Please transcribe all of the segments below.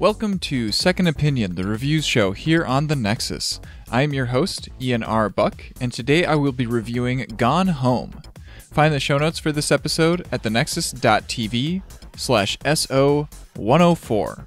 Welcome to Second Opinion, the reviews show here on The Nexus. I am your host, Ian R. Buck, and today I will be reviewing Gone Home. Find the show notes for this episode at thenexus.tv slash SO104.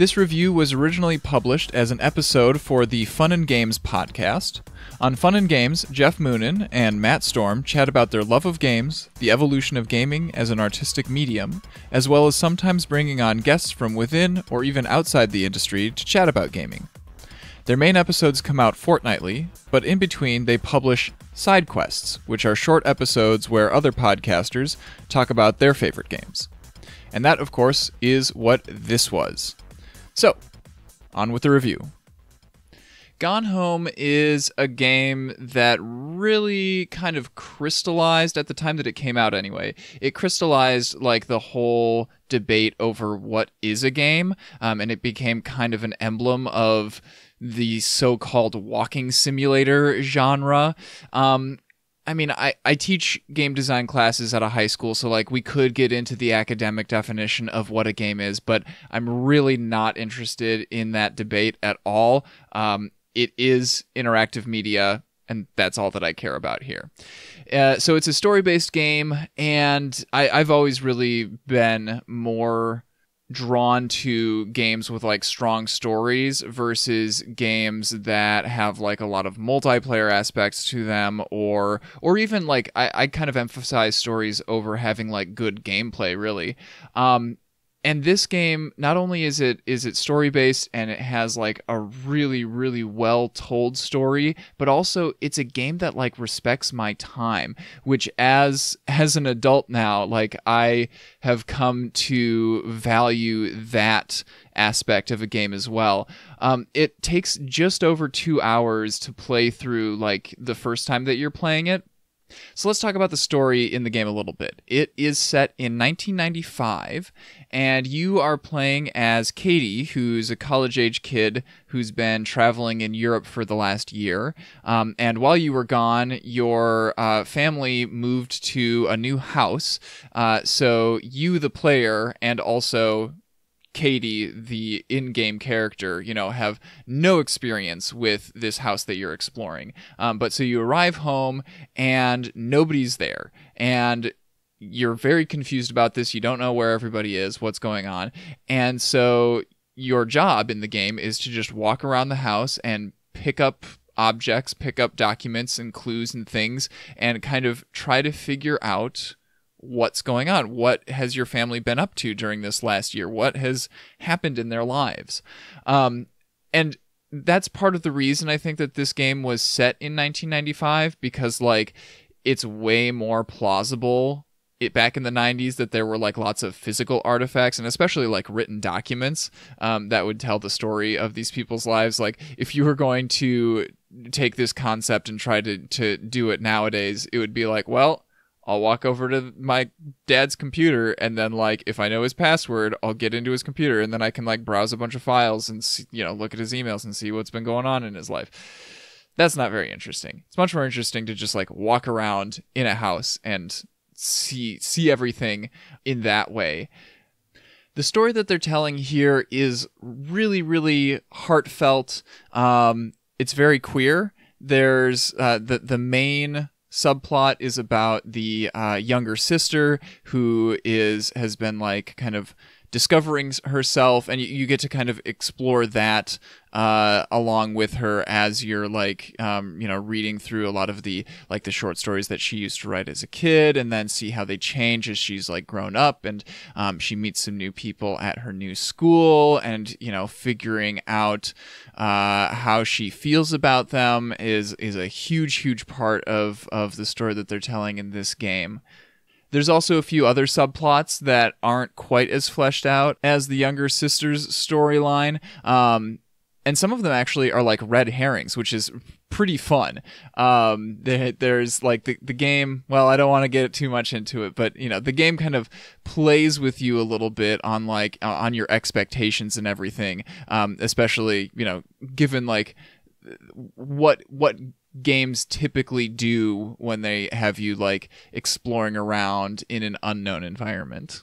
This review was originally published as an episode for the Fun and Games podcast. On Fun and Games, Jeff Moonen and Matt Storm chat about their love of games, the evolution of gaming as an artistic medium, as well as sometimes bringing on guests from within or even outside the industry to chat about gaming. Their main episodes come out fortnightly, but in between they publish side quests, which are short episodes where other podcasters talk about their favorite games. And that, of course, is what this was. So, on with the review. Gone Home is a game that really kind of crystallized at the time that it came out, anyway. It crystallized like the whole debate over what is a game, um, and it became kind of an emblem of the so called walking simulator genre. Um, I mean, I, I teach game design classes at a high school, so like we could get into the academic definition of what a game is, but I'm really not interested in that debate at all. Um, it is interactive media, and that's all that I care about here. Uh, so it's a story based game, and I, I've always really been more drawn to games with like strong stories versus games that have like a lot of multiplayer aspects to them or or even like I, I kind of emphasize stories over having like good gameplay really um and this game not only is it is it story based and it has like a really really well told story but also it's a game that like respects my time which as as an adult now like i have come to value that aspect of a game as well. Um, it takes just over two hours to play through, like the first time that you're playing it. So let's talk about the story in the game a little bit. It is set in 1995, and you are playing as Katie, who's a college age kid who's been traveling in Europe for the last year. Um, and while you were gone, your uh, family moved to a new house. Uh, so you, the player, and also Katie, the in game character, you know, have no experience with this house that you're exploring. Um, but so you arrive home and nobody's there. And you're very confused about this. You don't know where everybody is, what's going on. And so your job in the game is to just walk around the house and pick up objects, pick up documents and clues and things, and kind of try to figure out what's going on. What has your family been up to during this last year? What has happened in their lives? Um, and that's part of the reason I think that this game was set in 1995 because like it's way more plausible it back in the 90s that there were like lots of physical artifacts and especially like written documents um, that would tell the story of these people's lives like if you were going to take this concept and try to to do it nowadays it would be like well I'll walk over to my dad's computer and then like if I know his password, I'll get into his computer and then I can like browse a bunch of files and you know look at his emails and see what's been going on in his life. That's not very interesting. It's much more interesting to just like walk around in a house and see see everything in that way. The story that they're telling here is really really heartfelt. Um, it's very queer. There's uh, the the main subplot is about the uh, younger sister who is has been like kind of discovering herself, and you, you get to kind of explore that uh, along with her as you're like um, you know reading through a lot of the like the short stories that she used to write as a kid and then see how they change as she's like grown up and um, she meets some new people at her new school and you know figuring out uh, how she feels about them is is a huge huge part of of the story that they're telling in this game there's also a few other subplots that aren't quite as fleshed out as the younger sister's storyline. Um, and some of them actually are like red herrings, which is pretty fun. Um, there's like the, the game. Well, I don't want to get too much into it, but you know, the game kind of plays with you a little bit on like uh, on your expectations and everything. Um, especially you know, given like uh, what what games typically do when they have you like exploring around in an unknown environment.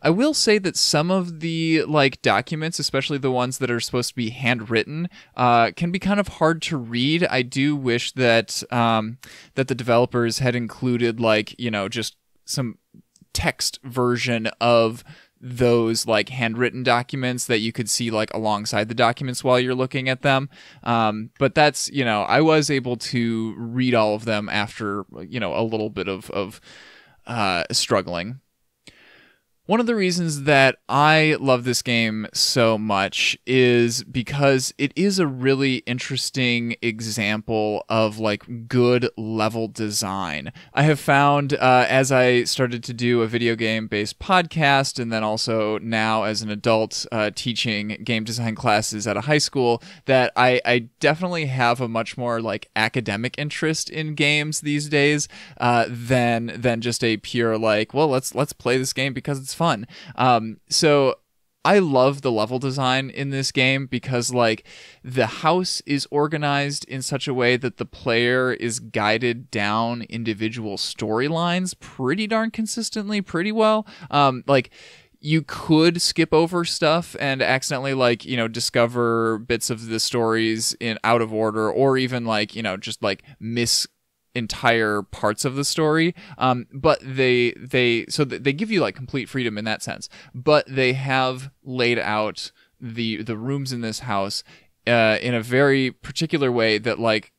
I will say that some of the like documents, especially the ones that are supposed to be handwritten, uh, can be kind of hard to read. I do wish that um, that the developers had included like you know just some text version of those like handwritten documents that you could see like alongside the documents while you're looking at them. Um, but that's you know I was able to read all of them after you know a little bit of of uh, struggling. One of the reasons that I love this game so much is because it is a really interesting example of like good level design. I have found uh, as I started to do a video game based podcast and then also now as an adult uh, teaching game design classes at a high school that I, I, definitely have a much more like academic interest in games these days uh, than than just a pure like well let's let's play this game because it's fun. Um, so I love the level design in this game because like the house is organized in such a way that the player is guided down individual storylines pretty darn consistently, pretty well. Um, like you could skip over stuff and accidentally like you know discover bits of the stories in out of order or even like you know just like miss entire parts of the story. Um, but they they so they give you like complete freedom in that sense. But they have laid out the the rooms in this house uh, in a very particular way that like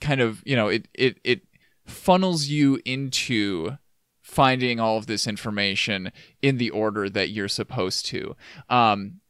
kind of you know it it it funnels you into finding all of this information in the order that you're supposed to. Um,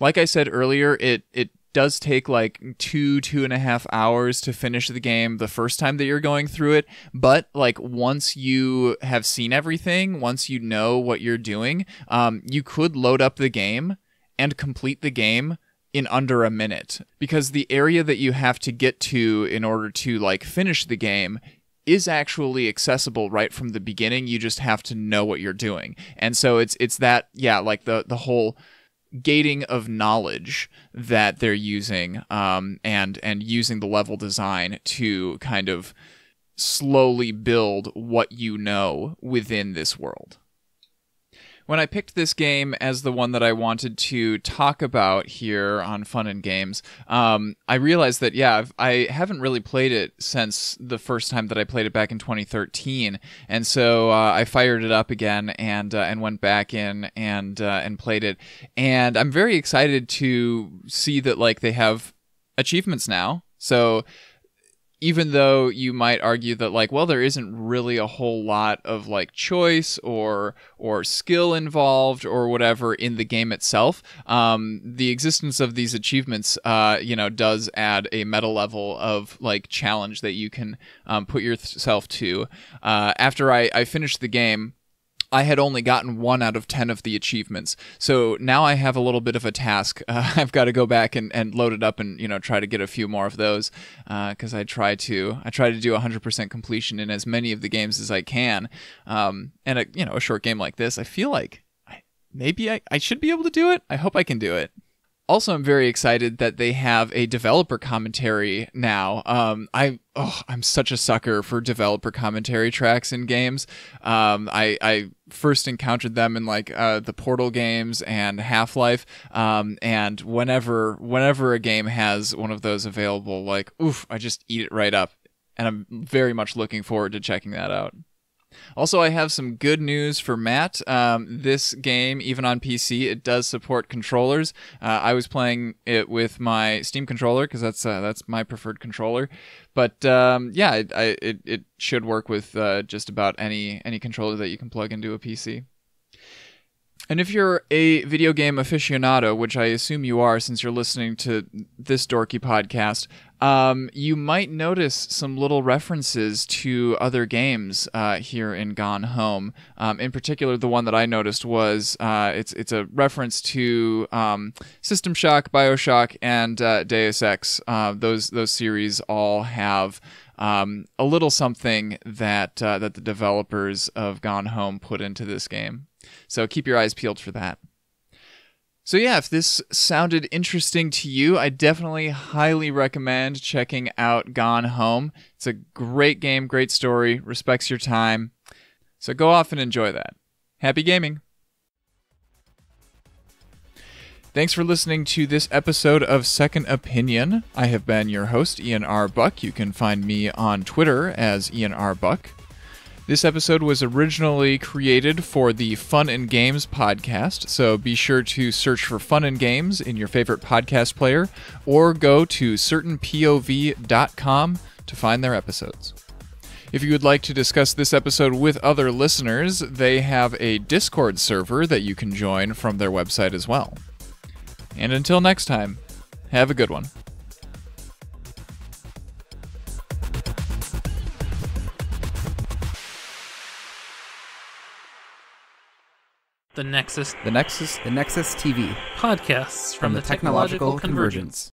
like I said earlier, it it does take like two two and a half hours to finish the game the first time that you're going through it but like once you have seen everything once you know what you're doing um, you could load up the game and complete the game in under a minute because the area that you have to get to in order to like finish the game is actually accessible right from the beginning you just have to know what you're doing and so it's it's that yeah like the the whole gating of knowledge that they're using um, and and using the level design to kind of slowly build what you know within this world when I picked this game as the one that I wanted to talk about here on Fun and Games, um, I realized that, yeah, I've, I have not really played it since the first time that I played it back in 2013. And so uh, I fired it up again and uh, and went back in and uh, and played it. And I'm very excited to see that, like, they have achievements now. So even though you might argue that like well there isn't really a whole lot of like choice or or skill involved or whatever in the game itself um, the existence of these achievements uh, you know does add a meta level of like challenge that you can um, put yourself to uh, after I, I finished the game I had only gotten one out of 10 of the achievements. So now I have a little bit of a task. Uh, I've got to go back and, and load it up and, you know, try to get a few more of those because uh, I try to I try to do 100% completion in as many of the games as I can. Um, and, a, you know, a short game like this, I feel like I, maybe I, I should be able to do it. I hope I can do it also I'm very excited that they have a developer commentary now. Um, I oh, I'm such a sucker for developer commentary tracks in games. Um, I, I first encountered them in like uh, the Portal games and Half Life. Um, and whenever whenever a game has one of those available, like oof, I just eat it right up. And I'm very much looking forward to checking that out. Also, I have some good news for Matt. Um, this game, even on PC, it does support controllers. Uh, I was playing it with my Steam controller because that's uh, that's my preferred controller. But um, yeah, it, I, it, it should work with uh, just about any any controller that you can plug into a PC. And if you're a video game aficionado, which I assume you are since you're listening to this dorky podcast, um, you might notice some little references to other games uh, here in Gone Home. Um, in particular, the one that I noticed was uh, it's it's a reference to um, System Shock, Bioshock, and uh, Deus Ex. Uh, those those series all have. Um, a little something that uh, that the developers of Gone Home put into this game. So keep your eyes peeled for that. So, yeah, if this sounded interesting to you, I definitely highly recommend checking out Gone Home. It's a great game, great story, respects your time. So, go off and enjoy that. Happy gaming! Thanks for listening to this episode of Second Opinion. I have been your host, Ian R. Buck. You can find me on Twitter as Ian R. Buck. This episode was originally created for the Fun and Games podcast, so be sure to search for Fun and Games in your favorite podcast player or go to certainpov.com to find their episodes. If you would like to discuss this episode with other listeners, they have a Discord server that you can join from their website as well. And until next time, have a good one. the Nexus. The Nexus. The Nexus TV. Podcasts from, from the, the, Technological, Technological Convergence. Convergence.